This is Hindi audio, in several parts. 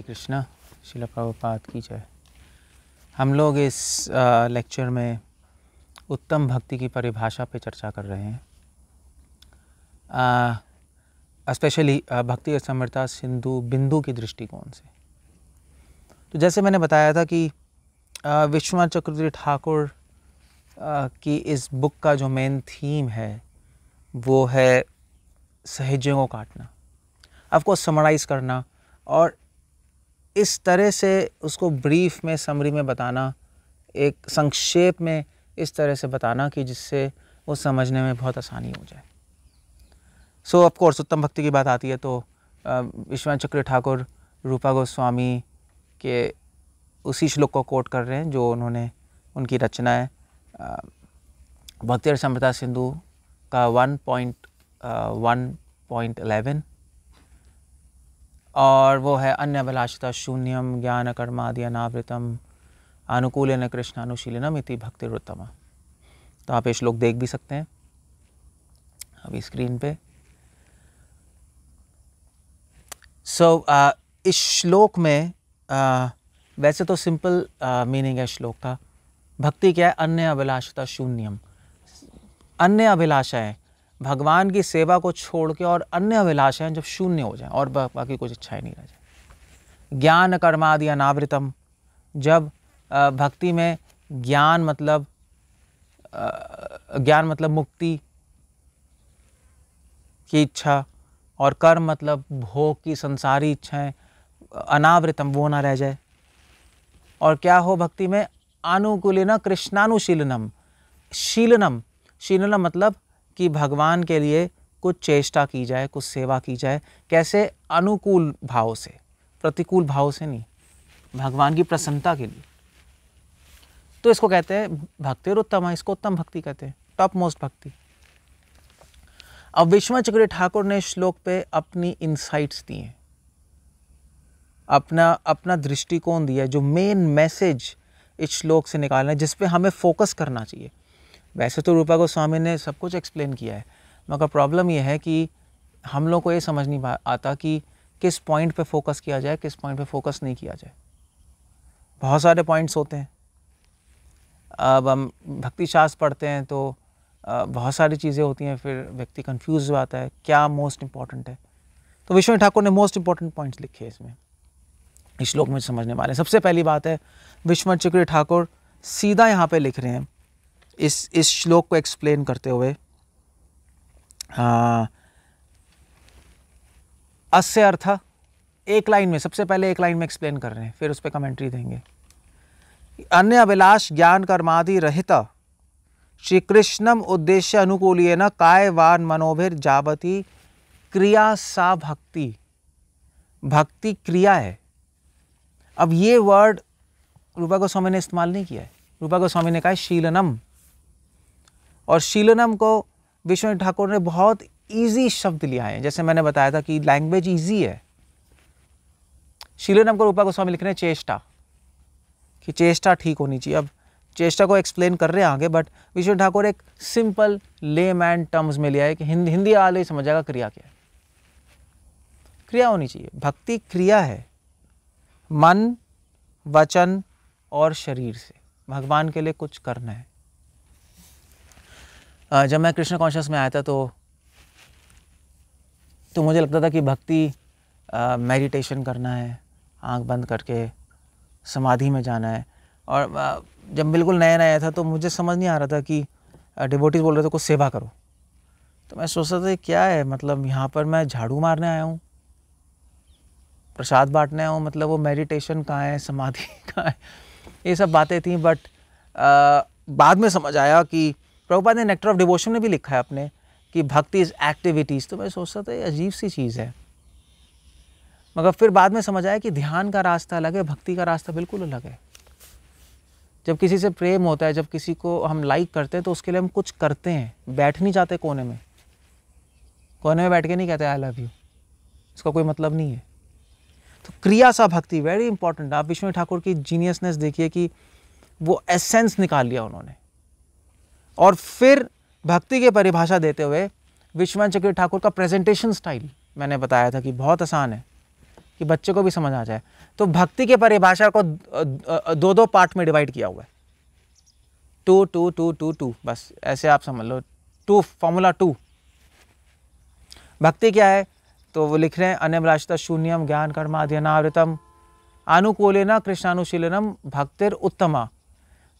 हरे कृष्णा शिल प्रभुपात की जय हम लोग इस लेक्चर में उत्तम भक्ति की परिभाषा पर चर्चा कर रहे हैं स्पेशली भक्ति समृता सिंधु बिंदु की दृष्टिकोण से तो जैसे मैंने बताया था कि विश्वनाथ चक्रवर्ती ठाकुर की इस बुक का जो मेन थीम है वो है सहेजों को काटना अफकोर्स समराइज़ करना और इस तरह से उसको ब्रीफ में समरी में बताना एक संक्षेप में इस तरह से बताना कि जिससे वो समझने में बहुत आसानी हो जाए सो ऑफ कोर्स उत्तम भक्ति की बात आती है तो विश्वनाथ चक्र ठाकुर रूपा गोस्वामी के उसी श्लोक को कोट कर रहे हैं जो उन्होंने उनकी रचना है भक्तिर समृता सिंधु का one point one point eleven और वो है अन्य अभिलाषिता शून्यम ज्ञान कर्मादि अनावृतम अनुकूल न अनुशीलनम इति भक्तिरुत्तम तो आप ये श्लोक देख भी सकते हैं अभी स्क्रीन पे सो so, uh, इस श्लोक में uh, वैसे तो सिंपल मीनिंग uh, है श्लोक का भक्ति क्या है अन्य अभिलाषता शून्यम अन्य अभिलाषाएं भगवान की सेवा को छोड़ के और अन्य अभिलाषाएं जब शून्य हो जाएं और बाकी कुछ इच्छाएं नहीं रह जाए ज्ञान कर्मादि अनावृतम जब भक्ति में ज्ञान मतलब ज्ञान मतलब मुक्ति की इच्छा और कर्म मतलब भोग की संसारी इच्छाएं अनावृतम वो ना रह जाए और क्या हो भक्ति में अनुकूलिन कृष्णानुशीलनम शीलनम शीलनम मतलब कि भगवान के लिए कुछ चेष्टा की जाए कुछ सेवा की जाए कैसे अनुकूल भाव से प्रतिकूल भाव से नहीं भगवान की प्रसन्नता के लिए तो इसको कहते हैं भक्ति उत्तम है इसको उत्तम भक्ति कहते हैं टॉप मोस्ट भक्ति अब विश्वा चक्री ठाकुर ने श्लोक पे अपनी इंसाइट्स दिए अपना अपना दृष्टिकोण दिया जो मेन मैसेज इस श्लोक से निकालना है जिस पे हमें फोकस करना चाहिए वैसे तो रूपा गोस्वामी ने सब कुछ एक्सप्लेन किया है मगर प्रॉब्लम यह है कि हम लोग को ये समझ नहीं आता कि किस पॉइंट पे फोकस किया जाए किस पॉइंट पे फोकस नहीं किया जाए बहुत सारे पॉइंट्स होते हैं अब हम भक्ति शास्त्र पढ़ते हैं तो बहुत सारी चीज़ें होती हैं फिर व्यक्ति कंफ्यूज हो आता है क्या मोस्ट इम्पॉर्टेंट है तो विष्णु ठाकुर ने मोस्ट इंपॉर्टेंट पॉइंट्स लिखे हैं इसमें इस श्लोक में समझने वाले सबसे पहली बात है विश्वनाथ चक्री ठाकुर सीधा यहाँ पे लिख रहे हैं इस इस श्लोक को एक्सप्लेन करते हुए अस्य अर्थ एक लाइन में सबसे पहले एक लाइन में एक्सप्लेन कर रहे हैं फिर उस पर कमेंट्री देंगे अन्य अभिलाष ज्ञान कर्मादि रहित श्री कृष्णम उद्देश्य अनुकूल न काय वान मनोभिर जावती क्रिया सा भक्ति भक्ति क्रिया है अब ये वर्ड रूपा गोस्वामी ने इस्तेमाल नहीं किया है रूपा गोस्वामी ने कहा शीलनम और शीलनम को विश्वनाथ ठाकुर ने बहुत ईजी शब्द लिया है जैसे मैंने बताया था कि लैंग्वेज ईजी है शीलनम को रूपा गोस्वामी लिख रहे हैं चेष्टा कि चेष्टा ठीक होनी चाहिए अब चेष्टा को एक्सप्लेन कर रहे हैं आगे बट विश्वनाथ ठाकुर एक सिंपल ले मैन टर्म्स में लिया है कि हिंदी हिंदी ही समझ आएगा क्रिया क्या है क्रिया होनी चाहिए भक्ति क्रिया है मन वचन और शरीर से भगवान के लिए कुछ करना है जब मैं कृष्ण कॉन्शियस में आया था तो तो मुझे लगता था कि भक्ति मेडिटेशन करना है आंख बंद करके समाधि में जाना है और जब बिल्कुल नया नया था तो मुझे समझ नहीं आ रहा था कि डिबोटीज बोल रहे थे कुछ सेवा करो तो मैं सोचता था क्या है मतलब यहाँ पर मैं झाड़ू मारने आया हूँ प्रसाद बांटने आया हूँ मतलब वो मेडिटेशन कहाँ है समाधि कहाँ है ये सब बातें थी बट आ, बाद में समझ आया कि प्रभुपाद ने नेक्टर ऑफ डिवोशन में भी लिखा है अपने कि भक्ति इज एक्टिविटीज़ तो मैं सोचता था ये अजीब सी चीज़ है मगर फिर बाद में समझ आया कि ध्यान का रास्ता अलग है भक्ति का रास्ता बिल्कुल अलग है जब किसी से प्रेम होता है जब किसी को हम लाइक करते हैं तो उसके लिए हम कुछ करते हैं बैठ नहीं जाते कोने में कोने में बैठ के नहीं कहते आई लव यू इसका कोई मतलब नहीं है तो क्रिया सा भक्ति वेरी इंपॉर्टेंट आप विष्णु ठाकुर की जीनियसनेस देखिए कि वो एसेंस निकाल लिया उन्होंने और फिर भक्ति की परिभाषा देते हुए विश्वनाथ चक्र ठाकुर का प्रेजेंटेशन स्टाइल मैंने बताया था कि बहुत आसान है कि बच्चे को भी समझ आ जाए तो भक्ति की परिभाषा को दो दो पार्ट में डिवाइड किया हुआ है two two two two two बस ऐसे आप समझ लो टू फॉर्मूला टू भक्ति क्या है तो वो लिख रहे हैं अनभिलाषिता शून्यम ज्ञान अध्ययनावृतम आनुकूलन कृष्णानुशीलनम भक्तिर उत्तमा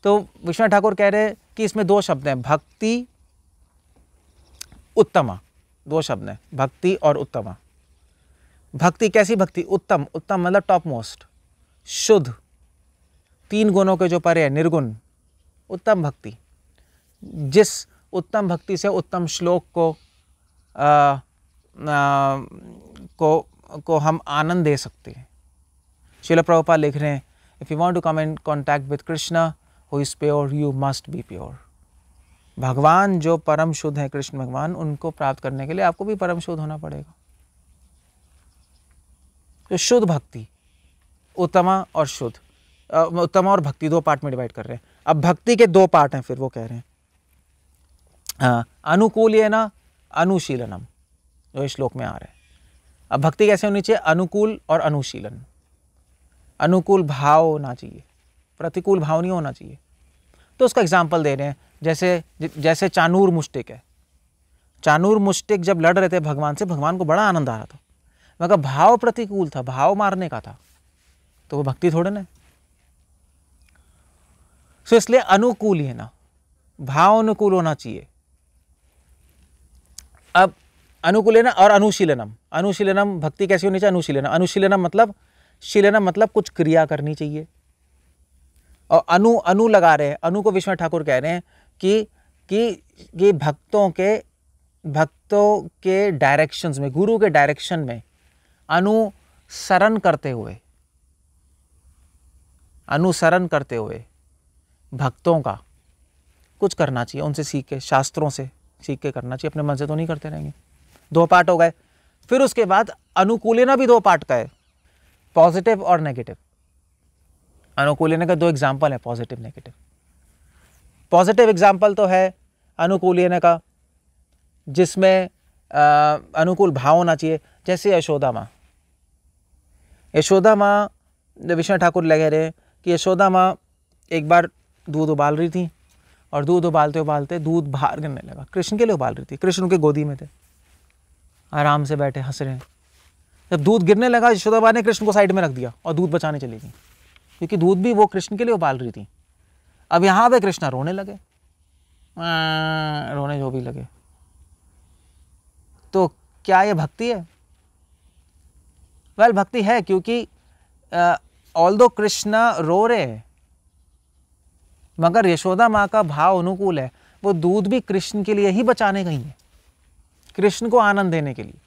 तो विश्वनाथ ठाकुर कह रहे हैं कि इसमें दो शब्द हैं भक्ति उत्तमा दो शब्द हैं भक्ति और उत्तमा भक्ति कैसी भक्ति उत्तम उत्तम मतलब टॉप मोस्ट शुद्ध तीन गुणों के जो परे है निर्गुण उत्तम भक्ति जिस उत्तम भक्ति से उत्तम श्लोक को आ, आ, को को हम आनंद दे सकते हैं शिल प्रभुपाल लिख रहे हैं if you want to come in contact with Krishna who is pure you must be pure भगवान जो परम शुद्ध हैं कृष्ण भगवान उनको प्राप्त करने के लिए आपको भी परम शुद्ध होना पड़ेगा तो शुद्ध भक्ति उत्तमा और शुद्ध उत्तमा और भक्ति दो पार्ट में डिवाइड कर रहे हैं अब भक्ति के दो पार्ट हैं फिर वो कह रहे हैं अनुकूल ये ना अनुशीलनम जो इस श्लोक में आ रहे हैं अब भक्ति कैसे होनी चाहिए अनुकूल और अनुशीलन अनुकूल भाव होना चाहिए प्रतिकूल भाव नहीं होना चाहिए तो उसका एग्जाम्पल दे रहे हैं जैसे जैसे चानूर मुस्टिक है चानूर मुस्टिक जब लड़ रहे थे भगवान से भगवान को बड़ा आनंद आ रहा था मगर भाव प्रतिकूल था भाव मारने का था तो वो भक्ति थोड़े ना सो इसलिए अनुकूल है ना भाव अनुकूल होना चाहिए अब ना और अनुशीलनम अनुशीलनम भक्ति कैसी होनी चाहिए अनुशीलनम अनुशीलनम मतलब शीलनम मतलब कुछ क्रिया करनी चाहिए और अनु अनु लगा रहे हैं अनु को विश्व ठाकुर कह रहे हैं कि कि कि भक्तों के भक्तों के डायरेक्शंस में गुरु के डायरेक्शन में अनुसरण करते हुए अनुसरण करते हुए भक्तों का कुछ करना चाहिए उनसे सीख के शास्त्रों से सीख के करना चाहिए अपने मन से तो नहीं करते रहेंगे दो पार्ट हो गए फिर उसके बाद अनुकूलना भी दो पार्ट का है पॉजिटिव और नेगेटिव अनुकूलन का दो एग्जाम्पल है पॉजिटिव नेगेटिव पॉजिटिव एग्जाम्पल तो है अनुकूलन का जिसमें अनुकूल भाव होना चाहिए जैसे यशोदा माँ यशोदा माँ विष्णु ठाकुर लगे रहे कि यशोदा माँ एक बार दूध उबाल रही थी और दूध उबालते उबालते दूध बाहर गिरने लगा कृष्ण के लिए उबाल रही थी कृष्ण उनके गोदी में थे आराम से बैठे हंस रहे हैं जब दूध गिरने लगा यशोदा माँ ने कृष्ण को साइड में रख दिया और दूध बचाने चली गई क्योंकि दूध भी वो कृष्ण के लिए उबाल रही थी अब यहाँ पे कृष्णा रोने लगे हाँ, रोने जो भी लगे तो क्या ये भक्ति है वेल well, भक्ति है क्योंकि ऑल दो कृष्णा रो रहे मगर यशोदा माँ का भाव अनुकूल है वो दूध भी कृष्ण के लिए ही बचाने गई है कृष्ण को आनंद देने के लिए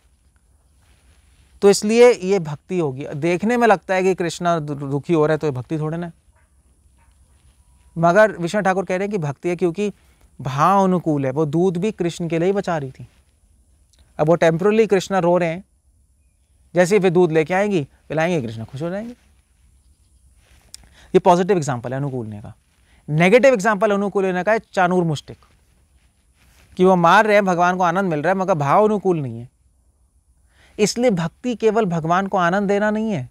तो इसलिए ये भक्ति होगी देखने में लगता है कि कृष्णा दुखी हो रहा है तो ये भक्ति थोड़े ना मगर विष्णु ठाकुर कह रहे हैं कि भक्ति है क्योंकि भाव अनुकूल है वो दूध भी कृष्ण के लिए ही बचा रही थी अब वो टेम्प्रोली कृष्णा रो रहे हैं जैसे वे दूध लेके आएंगी पिलाएंगे कृष्णा खुश हो जाएंगे ये पॉजिटिव एग्जाम्पल है अनुकूल ने का नेगेटिव एग्जाम्पल अनुकूल ने का है चानूर मुस्टिक कि वो मार रहे हैं भगवान को आनंद मिल रहा है मगर भाव अनुकूल नहीं है इसलिए भक्ति केवल भगवान को आनंद देना नहीं है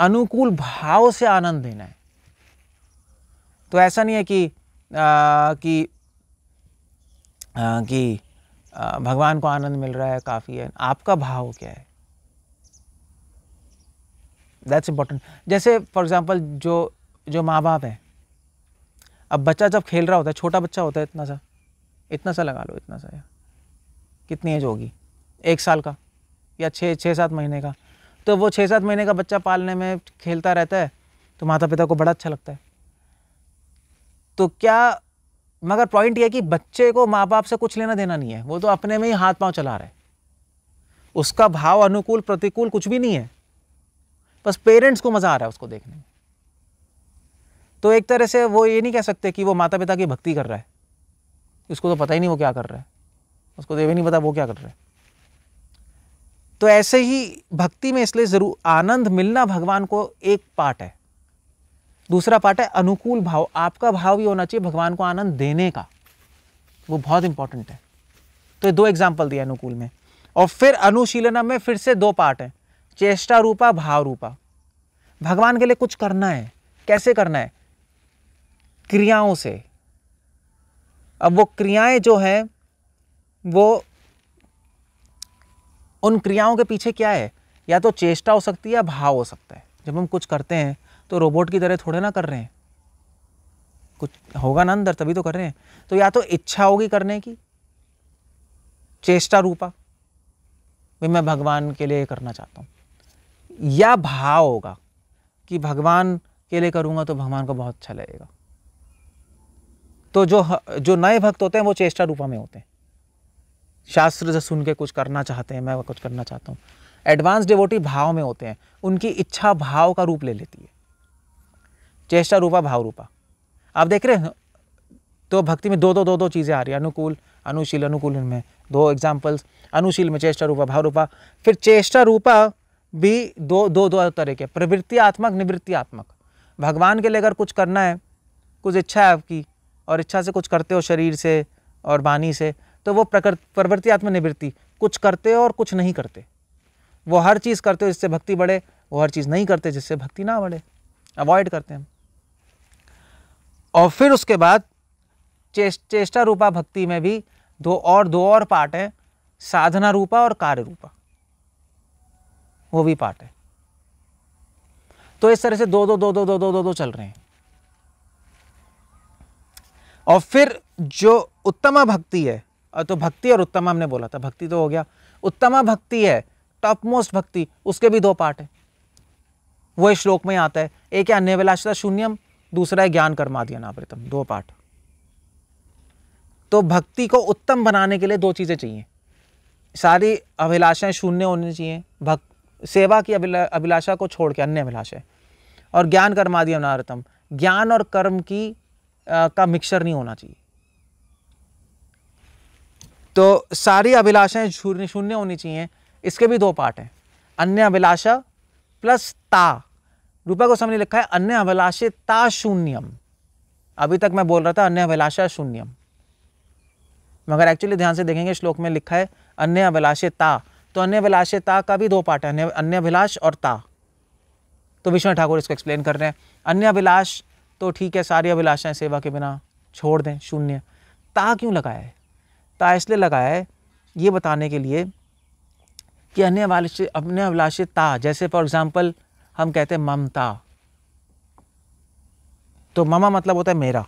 अनुकूल भाव से आनंद देना है तो ऐसा नहीं है कि आ, कि आ, कि आ, भगवान को आनंद मिल रहा है काफ़ी है आपका भाव क्या है दैट्स इम्पोर्टेंट जैसे फॉर एग्ज़ाम्पल जो जो माँ बाप हैं अब बच्चा जब खेल रहा होता है छोटा बच्चा होता है इतना सा इतना सा लगा लो इतना सा यार कितनी एज होगी एक साल का या छः छः सात महीने का तो वो छः सात महीने का बच्चा पालने में खेलता रहता है तो माता पिता को बड़ा अच्छा लगता है तो क्या मगर पॉइंट ये कि बच्चे को माँ बाप से कुछ लेना देना नहीं है वो तो अपने में ही हाथ पांव चला रहे उसका भाव अनुकूल प्रतिकूल कुछ भी नहीं है बस पेरेंट्स को मज़ा आ रहा है उसको देखने में तो एक तरह से वो ये नहीं कह सकते कि वो माता पिता की भक्ति कर रहा है उसको तो पता ही नहीं वो क्या कर रहा है उसको तो ये भी नहीं पता वो क्या कर रहा है तो ऐसे ही भक्ति में इसलिए जरूर आनंद मिलना भगवान को एक पार्ट है दूसरा पार्ट है अनुकूल भाव आपका भाव ये होना चाहिए भगवान को आनंद देने का वो बहुत इंपॉर्टेंट है तो दो एग्जाम्पल दिया अनुकूल में और फिर अनुशीलना में फिर से दो पार्ट हैं चेष्टा रूपा भाव रूपा भगवान के लिए कुछ करना है कैसे करना है क्रियाओं से अब वो क्रियाएं जो हैं वो उन क्रियाओं के पीछे क्या है या तो चेष्टा हो सकती है या भाव हो सकता है जब हम कुछ करते हैं तो रोबोट की तरह थोड़े ना कर रहे हैं कुछ होगा ना अंदर तभी तो कर रहे हैं तो या तो इच्छा होगी करने की चेष्टा रूपा भी मैं भगवान के लिए करना चाहता हूँ या भाव होगा कि भगवान के लिए करूँगा तो भगवान को बहुत अच्छा लगेगा तो जो जो नए भक्त होते हैं वो चेष्टा रूपा में होते हैं शास्त्र से सुन के कुछ करना चाहते हैं मैं कुछ करना चाहता हूँ एडवांस डिवोटी भाव में होते हैं उनकी इच्छा भाव का रूप ले लेती है चेष्टा रूपा भाव रूपा आप देख रहे हैं तो भक्ति में दो दो दो दो चीज़ें आ रही है अनुकूल अनुशील अनुकूल इनमें दो एग्जाम्पल्स अनुशील में चेष्टा रूपा भाव रूपा फिर चेष्टा रूपा भी दो दो दो तरह के प्रवृत्ति आत्मक निवृत्ति आत्मक भगवान के लिए अगर कुछ करना है कुछ इच्छा है आपकी और इच्छा से कुछ करते हो शरीर से और वाणी से तो वो प्रवृत्ति आत्मनिवृत्ति कुछ करते हो और कुछ नहीं करते वो हर चीज़ करते हो जिससे भक्ति बढ़े वो हर चीज़ नहीं करते जिससे भक्ति ना बढ़े अवॉइड करते हम और फिर उसके बाद चेष्ट चेष्टा रूपा भक्ति में भी दो और दो और पार्ट हैं साधना रूपा और कार्य रूपा वो भी पार्ट है तो इस तरह से दो दो दो दो दो दो दो दो चल रहे हैं और फिर जो उत्तमा भक्ति है तो भक्ति और उत्तमा हमने बोला था भक्ति तो हो गया उत्तमा भक्ति है टॉप मोस्ट भक्ति उसके भी दो पार्ट है वो इस श्लोक में आता है एक है अन्यविलाषिता शून्यम दूसरा है ज्ञान कर्मादियन अनावृतम दो पार्ट तो भक्ति को उत्तम बनाने के लिए दो चीज़ें चाहिए सारी अभिलाषाएं शून्य होनी चाहिए भक्त सेवा की अभिलाषा को छोड़ के अन्य अभिलाषा और ज्ञान कर्मादि अनारतम ज्ञान और कर्म की आ, का मिक्सर नहीं होना चाहिए तो सारी अभिलाषाएं शून्य होनी चाहिए इसके भी दो पार्ट हैं अन्य अभिलाषा प्लस ता रूपा को सामने लिखा है अन्य अभिलाषे ता शून्यम अभी तक मैं बोल रहा था अन्य अभिलाषा शून्यम मगर एक्चुअली ध्यान से देखेंगे श्लोक में लिखा है अन्य अभिलाषे ता तो अन्य अभिलाषे ता का भी दो पार्ट है अन्य अभिलाष और ता तो विष्णु ठाकुर इसको एक्सप्लेन कर रहे हैं अन्य अभिलाष तो ठीक है सारी अभिलाषाएं सेवा के बिना छोड़ दें शून्य ता क्यों लगाया है ता इसलिए लगाया है ये बताने के लिए कि अन्य अभिलाषित अपने अभिलाषित ता जैसे फॉर एग्ज़ाम्पल हम कहते हैं ममता तो ममा मतलब होता है मेरा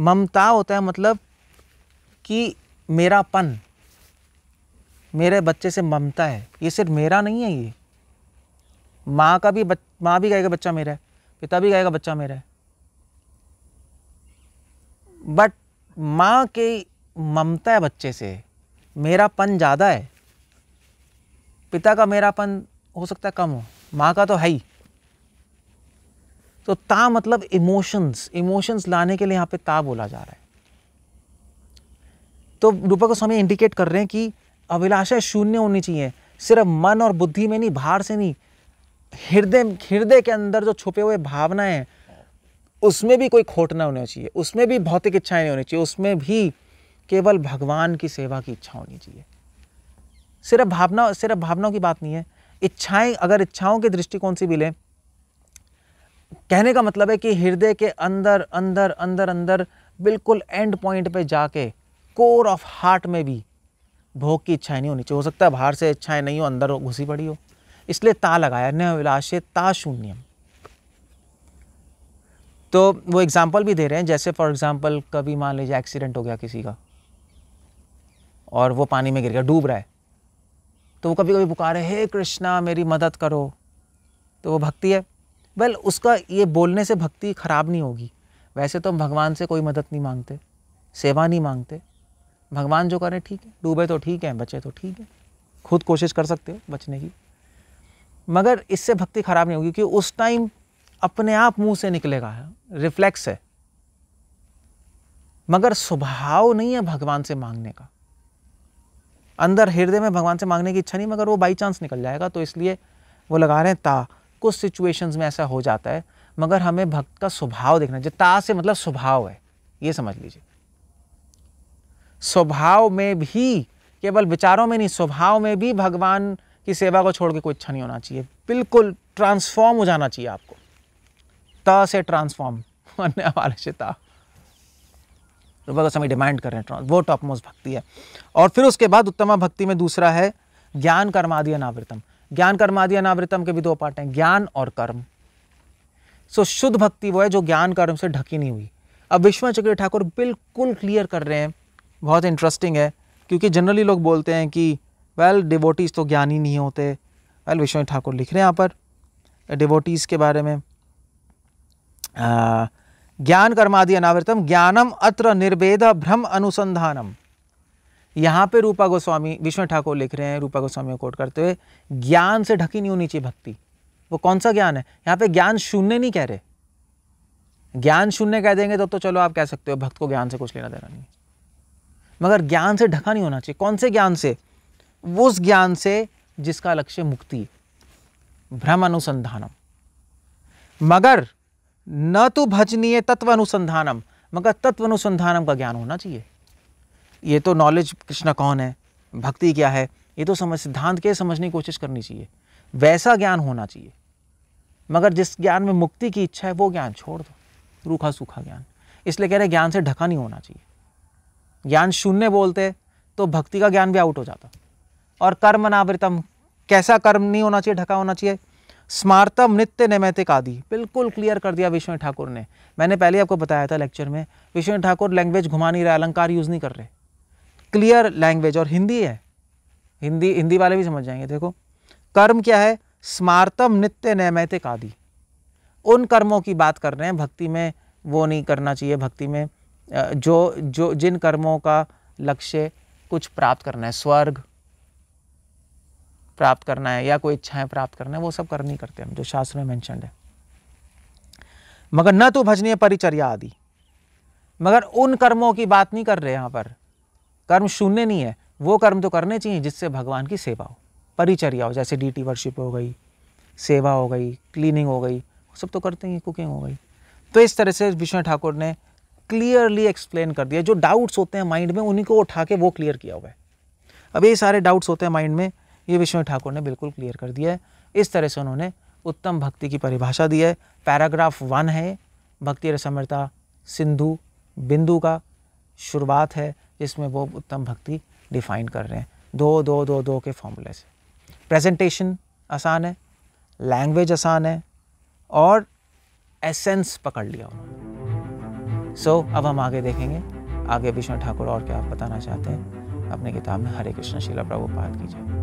ममता होता है मतलब कि मेरापन मेरे बच्चे से ममता है ये सिर्फ मेरा नहीं है ये माँ का भी बच माँ भी कहेगा बच्चा मेरा है पिता भी कहेगा बच्चा मेरा है बट माँ के ममता है बच्चे से मेरापन ज़्यादा है पिता का मेरापन हो सकता है कम हो माँ का तो है ही तो ता मतलब इमोशंस इमोशंस लाने के लिए यहाँ पे ता बोला जा रहा है तो रूपा को स्वामी इंडिकेट कर रहे हैं कि अभिलाषा शून्य होनी चाहिए सिर्फ मन और बुद्धि में नहीं बाहर से नहीं हृदय हृदय के अंदर जो छुपे हुए भावनाएं हैं उसमें भी कोई खोट ना होनी चाहिए उसमें भी भौतिक इच्छाएं नहीं होनी चाहिए उसमें भी केवल भगवान की सेवा की इच्छा होनी चाहिए सिर्फ भावना सिर्फ भावनाओं की बात नहीं है इच्छाएं अगर इच्छाओं के दृष्टिकोण से भी लें कहने का मतलब है कि हृदय के अंदर अंदर अंदर अंदर बिल्कुल एंड पॉइंट पे जाके कोर ऑफ हार्ट में भी भोग की इच्छाएं नहीं होनी चाहिए हो सकता है बाहर से इच्छाएं नहीं हो अंदर घुसी पड़ी हो इसलिए ता लगाया न अभिलाषे ता शून्यम तो वो एग्ज़ाम्पल भी दे रहे हैं जैसे फॉर एग्ज़ाम्पल कभी मान लीजिए एक्सीडेंट हो गया किसी का और वो पानी में गिर गया डूब रहा है तो वो कभी कभी पुकारे हे कृष्णा मेरी मदद करो तो वो भक्ति है वेल उसका ये बोलने से भक्ति खराब नहीं होगी वैसे तो हम भगवान से कोई मदद नहीं मांगते सेवा नहीं मांगते भगवान जो करें ठीक है डूबे तो ठीक है बचे तो ठीक है खुद कोशिश कर सकते हो बचने की मगर इससे भक्ति खराब नहीं होगी क्योंकि उस टाइम अपने आप मुंह से निकलेगा रिफ्लेक्स है मगर स्वभाव नहीं है भगवान से मांगने का अंदर हृदय में भगवान से मांगने की इच्छा नहीं मगर वो बाई चांस निकल जाएगा तो इसलिए वो लगा रहे हैं ता कुछ सिचुएशंस में ऐसा हो जाता है मगर हमें भक्त का स्वभाव देखना चाहिए ता से मतलब स्वभाव है ये समझ लीजिए स्वभाव में भी केवल विचारों में नहीं स्वभाव में भी भगवान की सेवा को छोड़ के कोई इच्छा नहीं होना चाहिए बिल्कुल ट्रांसफॉर्म हो जाना चाहिए आपको त से ट्रांसफॉर्म अन्य वाले से ता रूपा गोस्वामी डिमांड कर रहे हैं वो टॉप मोस्ट भक्ति है और फिर उसके बाद उत्तमा भक्ति में दूसरा है ज्ञान कर्मादि अनावृतम ज्ञान कर्मादि अनावृतम के भी दो पार्ट हैं ज्ञान और कर्म सो शुद्ध भक्ति वो है जो ज्ञान कर्म से ढकी नहीं हुई अब विश्वचक्र ठाकुर बिल्कुल क्लियर कर रहे हैं बहुत इंटरेस्टिंग है क्योंकि जनरली लोग बोलते हैं कि वेल डिवोटीज़ तो ज्ञानी नहीं होते वेल विश्व ठाकुर लिख रहे हैं यहाँ पर डिवोटीज़ के बारे में ज्ञान कर्मादि अनावृतम ज्ञानम अत्र निर्वेद भ्रम अनुसंधानम यहाँ पे रूपा गोस्वामी विष्णु ठाकुर लिख रहे हैं रूपा गोस्वामी को कोट करते हुए ज्ञान से ढकी नहीं होनी चाहिए भक्ति वो कौन सा ज्ञान है यहाँ पे ज्ञान शून्य नहीं कह रहे ज्ञान शून्य कह देंगे तो, तो चलो आप कह सकते हो भक्त को ज्ञान से कुछ लेना देना नहीं मगर ज्ञान से ढका नहीं होना चाहिए कौन से ज्ञान से उस ज्ञान से जिसका लक्ष्य मुक्ति भ्रम अनुसंधानम मगर न तो भजनीय तत्व अनुसंधानम मगर तत्व अनुसंधानम का ज्ञान होना चाहिए ये तो नॉलेज कृष्णा कौन है भक्ति क्या है ये तो समझ सिद्धांत के समझने की कोशिश करनी चाहिए वैसा ज्ञान होना चाहिए मगर जिस ज्ञान में मुक्ति की इच्छा है वो ज्ञान छोड़ दो रूखा सूखा ज्ञान इसलिए कह रहे ज्ञान से ढका नहीं होना चाहिए ज्ञान शून्य बोलते तो भक्ति का ज्ञान भी आउट हो जाता और कर्म नावृतम कैसा कर्म नहीं होना चाहिए ढका होना चाहिए स्मार्तम नित्य नैमैतिक आदि बिल्कुल क्लियर कर दिया विष्णु ठाकुर ने मैंने पहले आपको बताया था लेक्चर में विष्णु ठाकुर लैंग्वेज घुमा नहीं रहे अलंकार यूज़ नहीं कर रहे क्लियर लैंग्वेज और हिंदी है हिंदी हिंदी वाले भी समझ जाएंगे देखो कर्म क्या है स्मार्तम नित्य नैमैतिक आदि उन कर्मों की बात कर रहे हैं भक्ति में वो नहीं करना चाहिए भक्ति में जो जो जिन कर्मों का लक्ष्य कुछ प्राप्त करना है स्वर्ग प्राप्त करना है या कोई इच्छाएं प्राप्त करना है वो सब कर नहीं करते हम जो शास्त्र में मैंशनड है मगर न तो भजनीय परिचर्या आदि मगर उन कर्मों की बात नहीं कर रहे यहाँ पर कर्म शून्य नहीं है वो कर्म तो करने चाहिए जिससे भगवान की सेवा हो परिचर्या हो जैसे डी टी वर्शिप हो गई सेवा हो गई क्लीनिंग हो गई सब तो करते ही कुकिंग हो गई तो इस तरह से विष्णु ठाकुर ने क्लियरली एक्सप्लेन कर दिया जो डाउट्स होते हैं माइंड में उन्हीं को उठा के वो क्लियर किया हुआ है अब ये सारे डाउट्स होते हैं माइंड में ये विष्णु ठाकुर ने बिल्कुल क्लियर कर दिया है इस तरह से उन्होंने उत्तम भक्ति की परिभाषा दी है पैराग्राफ वन है भक्ति रसमृता सिंधु बिंदु का शुरुआत है जिसमें वो उत्तम भक्ति डिफाइन कर रहे हैं दो दो दो दो के फॉर्मूले से प्रेजेंटेशन आसान है लैंग्वेज आसान है और एसेंस पकड़ लिया उन्होंने सो so, अब हम आगे देखेंगे आगे विष्णु ठाकुर और क्या आप बताना चाहते हैं अपनी किताब में हरे कृष्ण शिला प्रभु की कीजिए